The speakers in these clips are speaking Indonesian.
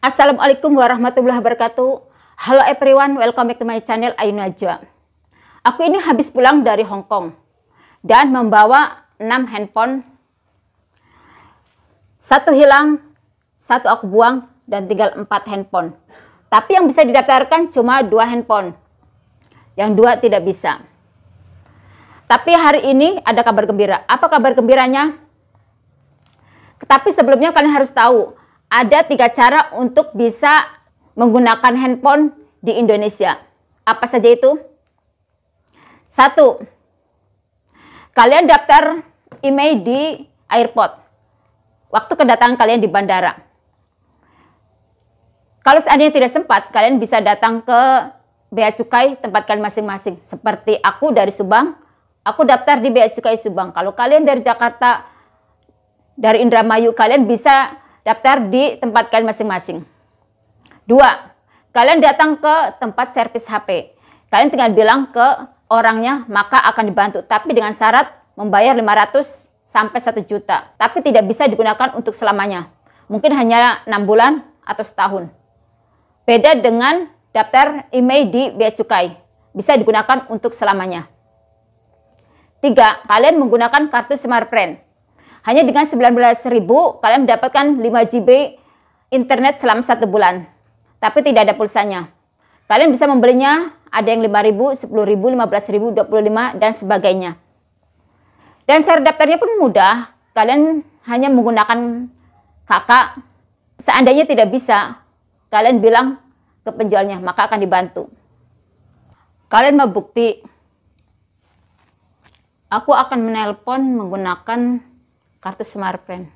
Assalamualaikum warahmatullahi wabarakatuh. Halo everyone, welcome back to my channel Ayu Najwa. Aku ini habis pulang dari Hong Kong dan membawa 6 handphone. Satu hilang, satu aku buang dan tinggal 4 handphone. Tapi yang bisa didaftarkan cuma dua handphone. Yang dua tidak bisa. Tapi hari ini ada kabar gembira. Apa kabar gembiranya? Tapi sebelumnya kalian harus tahu ada tiga cara untuk bisa menggunakan handphone di Indonesia. Apa saja itu? Satu, kalian daftar email di airport. Waktu kedatangan kalian di bandara. Kalau seandainya tidak sempat, kalian bisa datang ke Bea Cukai tempat kalian masing-masing. Seperti aku dari Subang, aku daftar di Bea Cukai Subang. Kalau kalian dari Jakarta, dari Indramayu, kalian bisa daftar di tempat kalian masing-masing. Dua, kalian datang ke tempat servis HP. Kalian tinggal bilang ke orangnya maka akan dibantu tapi dengan syarat membayar 500 sampai 1 juta, tapi tidak bisa digunakan untuk selamanya. Mungkin hanya 6 bulan atau setahun. Beda dengan daftar email di Bea Cukai, bisa digunakan untuk selamanya. Tiga, Kalian menggunakan kartu Smartfren. Hanya dengan 19.000 kalian mendapatkan 5 GB internet selama satu bulan. Tapi tidak ada pulsanya. Kalian bisa membelinya ada yang 5.000, 10.000, 15.000, 25 dan sebagainya. Dan cara daftarnya pun mudah. Kalian hanya menggunakan kakak. Seandainya tidak bisa, kalian bilang ke penjualnya, maka akan dibantu. Kalian mau bukti? Aku akan menelpon menggunakan kartu Smartfren.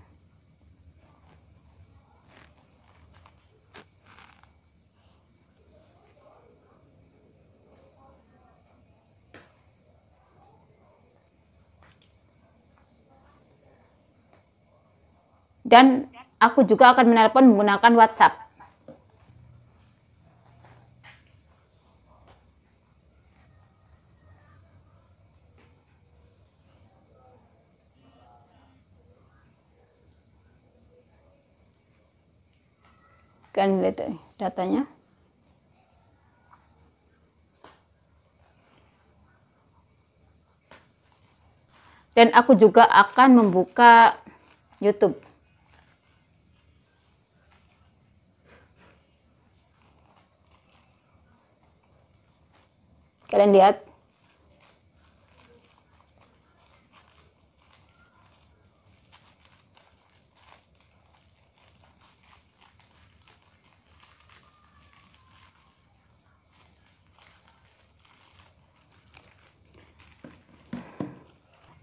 Dan aku juga akan menelpon menggunakan WhatsApp. Kalian lihat eh, datanya. Dan aku juga akan membuka YouTube. Kalian lihat.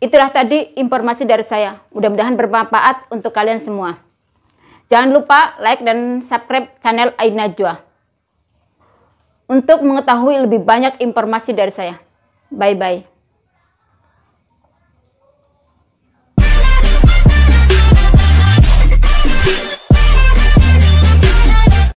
Itulah tadi informasi dari saya. Mudah-mudahan bermanfaat untuk kalian semua. Jangan lupa like dan subscribe channel Aina Najwa. Untuk mengetahui lebih banyak informasi dari saya. Bye-bye.